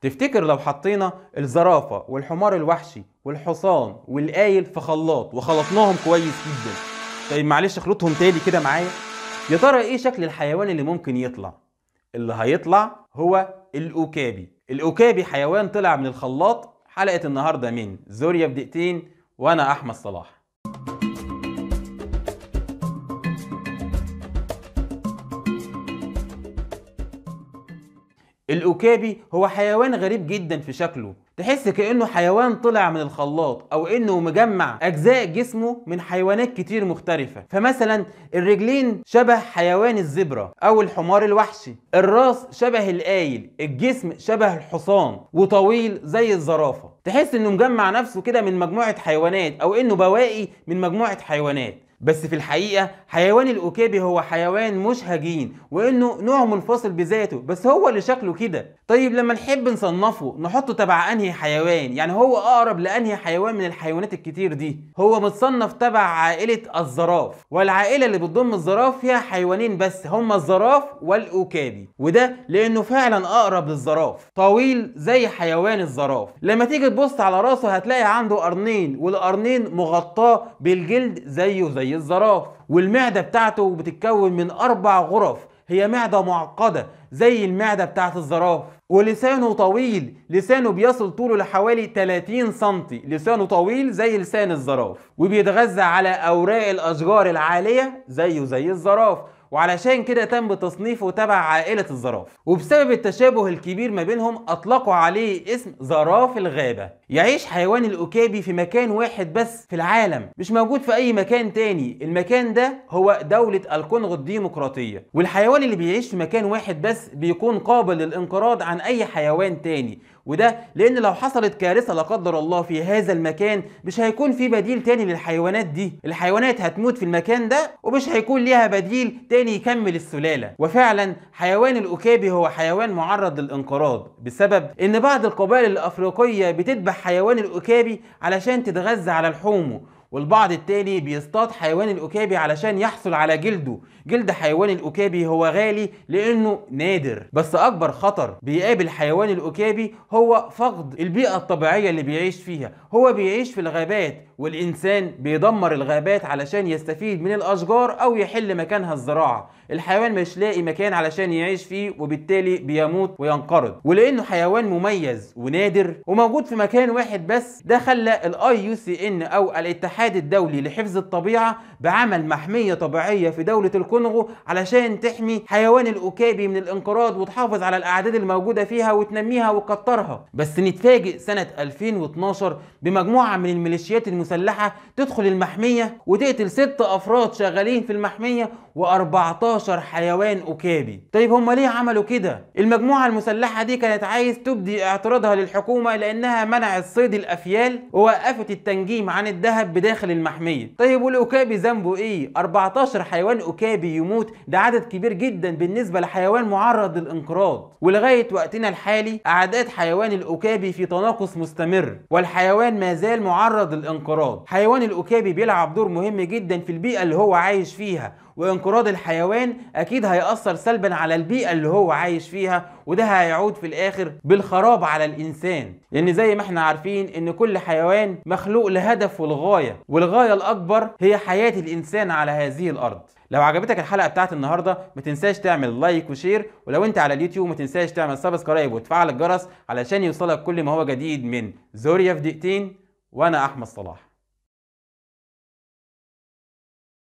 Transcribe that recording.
تفتكر لو حطينا الزرافة والحمار الوحشي والحصان والقايل في خلاط وخلطناهم كويس جدا طيب معلش اخلطهم تاني كده معايا يا ترى ايه شكل الحيوان اللي ممكن يطلع اللي هيطلع هو الاوكابي الاوكابي حيوان طلع من الخلاط حلقة النهاردة من زوريا بدقيقتين وانا احمد صلاح الاوكابي هو حيوان غريب جدا في شكله تحس كانه حيوان طلع من الخلاط او انه مجمع اجزاء جسمه من حيوانات كتير مختلفه فمثلا الرجلين شبه حيوان الزبره او الحمار الوحشي الراس شبه القايل الجسم شبه الحصان وطويل زي الزرافه تحس انه مجمع نفسه كده من مجموعه حيوانات او انه بواقي من مجموعه حيوانات بس في الحقيقة حيوان الأوكابي هو حيوان مش هجين وإنه نوع منفصل بذاته بس هو اللي شكله كده طيب لما نحب نصنفه نحطه تبع أنهي حيوان يعني هو أقرب لأنهي حيوان من الحيوانات الكتير دي هو متصنف تبع عائلة الزراف والعائلة اللي بتضم الزراف فيها حيوانين بس هما الزراف والأوكابي وده لأنه فعلا أقرب للزراف طويل زي حيوان الزراف لما تيجي تبص على راسه هتلاقي عنده قرنين والقرنين مغطاه بالجلد زيه زي زي الزراف والمعدة بتاعته بتتكون من أربع غرف هي معدة معقدة زي المعدة بتاعت الزراف ولسانه طويل لسانه بيصل طوله لحوالي 30 سنتي لسانه طويل زي لسان الزراف وبيتغذى على أوراق الأشجار العالية زيه زي الزراف وعلشان كده تم تصنيفه تبع عائلة الزراف وبسبب التشابه الكبير ما بينهم أطلقوا عليه اسم زراف الغابة يعيش حيوان الأوكابي في مكان واحد بس في العالم مش موجود في أي مكان تاني المكان ده هو دولة الكونغو الديمقراطية والحيوان اللي بيعيش في مكان واحد بس بيكون قابل للانقراض عن أي حيوان تاني وده لان لو حصلت كارثه لا قدر الله في هذا المكان مش هيكون في بديل تاني للحيوانات دي الحيوانات هتموت في المكان ده ومش هيكون ليها بديل تاني يكمل السلاله وفعلا حيوان الاكابي هو حيوان معرض للانقراض بسبب ان بعض القبائل الافريقيه بتذبح حيوان الاكابي علشان تتغذى على لحومه والبعض التاني بيصطاد حيوان الأكابي علشان يحصل على جلده جلد حيوان الأكابي هو غالي لأنه نادر بس أكبر خطر بيقابل حيوان الأكابي هو فقد البيئة الطبيعية اللي بيعيش فيها هو بيعيش في الغابات والإنسان بيدمر الغابات علشان يستفيد من الأشجار أو يحل مكانها الزراعة الحيوان مش لاقي مكان علشان يعيش فيه وبالتالي بيموت وينقرض ولأنه حيوان مميز ونادر وموجود في مكان واحد بس ده خلى الاي يو سي ان او الاتحاد الاتحاد الدولي لحفظ الطبيعة بعمل محمية طبيعية في دولة الكونغو علشان تحمي حيوان الأوكابي من الانقراض وتحافظ على الأعداد الموجودة فيها وتنميها وتكترها بس نتفاجئ سنة 2012 بمجموعة من الميليشيات المسلحة تدخل المحمية وتقتل ست أفراد شغالين في المحمية و14 حيوان أوكابي طيب هم ليه عملوا كده؟ المجموعة المسلحة دي كانت عايز تبدي اعتراضها للحكومة لأنها منعت صيد الأفيال ووقفت التنجيم عن الذهب بداية داخل المحميه طيب والاكابي ذنبه ايه 14 حيوان اكابي يموت ده عدد كبير جدا بالنسبه لحيوان معرض للانقراض ولغايه وقتنا الحالي اعداد حيوان الاكابي في تناقص مستمر والحيوان ما زال معرض للانقراض حيوان الاكابي بيلعب دور مهم جدا في البيئه اللي هو عايش فيها وانقراض الحيوان اكيد هيأثر سلبا على البيئة اللي هو عايش فيها وده هيعود في الاخر بالخراب على الانسان لان يعني زي ما احنا عارفين ان كل حيوان مخلوق لهدف والغاية والغاية الاكبر هي حياة الانسان على هذه الارض لو عجبتك الحلقه بتاعت النهارده ما تنساش تعمل لايك وشير ولو انت على اليوتيوب ما تنساش تعمل سبسكرايب وتفعل الجرس علشان يوصلك كل ما هو جديد من زوريا في دقيقتين وانا احمد صلاح